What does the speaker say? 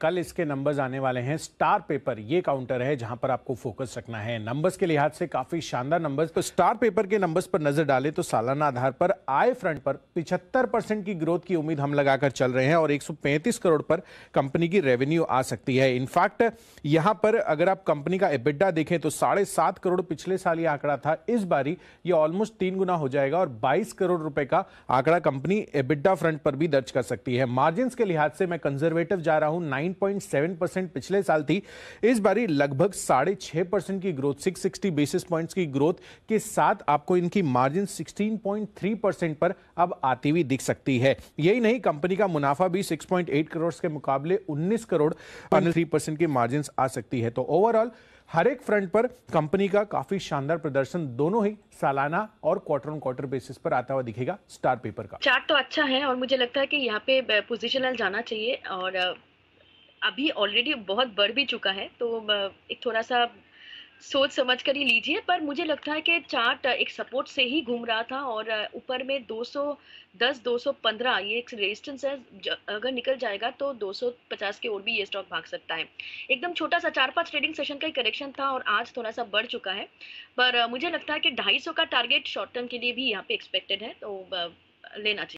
कल इसके नंबर्स आने वाले हैं स्टार पेपर ये काउंटर है जहां पर आपको फोकस रखना है नंबर्स के लिहाज से काफी शानदार नंबर्स तो स्टार पेपर के नंबर्स पर नजर डालें तो सालाना आधार पर आय फ्रंट पर 75 परसेंट की ग्रोथ की उम्मीद हम लगाकर चल रहे हैं और 135 करोड़ पर कंपनी की रेवेन्यू आ सकती है इनफैक्ट यहां पर अगर आप कंपनी का एबिडा देखें तो साढ़े करोड़ पिछले साल यह आंकड़ा था इस बारी ये ऑलमोस्ट तीन गुना हो जाएगा और बाईस करोड़ रुपए का आंकड़ा कंपनी एबिडा फ्रंट पर भी दर्ज कर सकती है मार्जिन के लिहाज से मैं कंजर्वेटिव जा रहा हूँ 9.7 परसेंट पिछले साल थी इस बारी लगभग साढ़े छह परसेंट की ग्रोथ 660 बेसिस पॉइंट्स की ग्रोथ के साथ आपको इनकी मार्जिन 16.3 परसेंट पर अब आती हुई दिख सकती है यही नहीं कंपनी का मुनाफा भी 6.8 करोड़ के मुकाबले 19 करोड़ थ्री परसेंट की मार्जिन आ सकती है तो ओवरऑल हर एक फ्रंट पर कंपनी का काफी शानदार प्रदर्शन दोनों ही सालाना और क्वार्टर ऑन क्वार्टर बेसिस पर आता हुआ दिखेगा स्टार पेपर का चार्ट तो अच्छा है और मुझे लगता है कि यहाँ पे पोजिशनल जाना चाहिए और अभी ऑलरेडी बहुत बढ़ भी चुका है तो एक थोड़ा सा सोच समझ कर ही लीजिए पर मुझे लगता है कि चार्ट एक सपोर्ट से ही घूम रहा था और ऊपर में 210 215 ये एक रेजिस्टेंस है अगर निकल जाएगा तो 250 के ओर भी ये स्टॉक भाग सकता है एकदम छोटा सा चार पांच ट्रेडिंग सेशन का ही करेक्शन था और आज थोड़ा सा बढ़ चुका है पर मुझे लगता है कि 250 का टारगेट शॉर्ट टर्म के लिए भी यहाँ पे एक्सपेक्टेड है तो लेना चाहिए